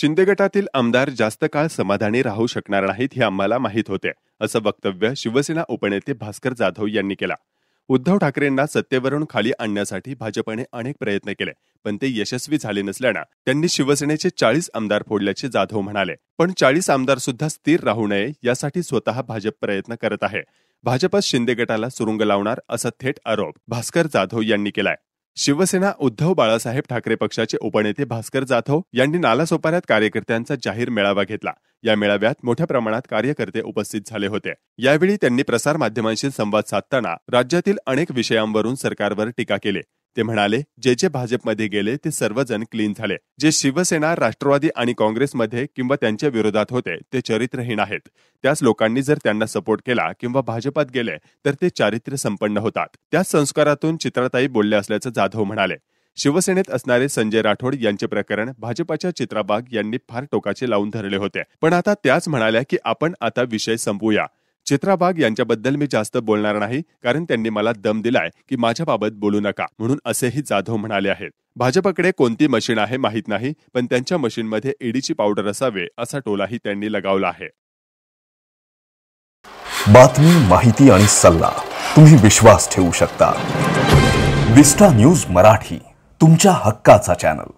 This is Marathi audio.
शिंदे गटातील आमदार जास्त काळ समाधानी राहू शकणार नाहीत हे आम्हाला माहीत होते असं वक्तव्य शिवसेना उपनेते भास्कर जाधव यांनी केला उद्धव ठाकरेंना सत्तेवरून खाली आणण्यासाठी भाजपने अनेक प्रयत्न केले पण ते यशस्वी झाले नसल्यानं त्यांनी शिवसेनेचे चाळीस आमदार फोडल्याचे जाधव म्हणाले पण चाळीस आमदार सुद्धा स्थिर राहू नये यासाठी स्वतः भाजप प्रयत्न करत आहे भाजपच शिंदे गटाला सुरुंग लावणार असा थेट आरोप भास्कर जाधव यांनी केलाय शिवसेना उद्धव बाळासाहेब ठाकरे पक्षाचे उपनेते भास्कर जाधव यांनी नालासोपाऱ्यात कार्यकर्त्यांचा जाहीर मेळावा घेतला या मेळाव्यात मोठ्या प्रमाणात कार्यकर्ते उपस्थित झाले होते यावेळी त्यांनी प्रसारमाध्यमांशी संवाद साधताना राज्यातील अनेक विषयांवरून सरकारवर टीका केली ते म्हणाले जे जे भाजपमध्ये गेले ते सर्वजण क्लीन झाले जे शिवसेना राष्ट्रवादी आणि काँग्रेसमध्ये किंवा त्यांच्या विरोधात होते ते चरित्रहीन आहेत त्याच लोकांनी जर त्यांना सपोर्ट केला किंवा भाजपात गेले तर ते चारित्र्य संपन्न होतात त्याच संस्कारातून चित्रताई बोलले असल्याचं जाधव म्हणाले शिवसेनेत असणारे संजय राठोड यांचे प्रकरण भाजपाच्या चित्राबाग यांनी फार टोकाचे लावून धरले होते पण आता त्याच म्हणाल्या की आपण आता विषय संपूया चित्रा यांच्याबद्दल मी जास्त बोलणार नाही कारण त्यांनी मला दम दिलाय की माझ्याबाबत बोलू नका म्हणून असेही जाधव म्हणाले आहेत भाजपकडे कोणती मशीन आहे माहीत नाही पण त्यांच्या मशीनमध्ये ईडीची पावडर असावे असा टोलाही त्यांनी लगावला आहे बातमी माहिती आणि सल्ला तुम्ही विश्वास ठेवू शकता विस्टा न्यूज मराठी तुमच्या हक्काचा चॅनल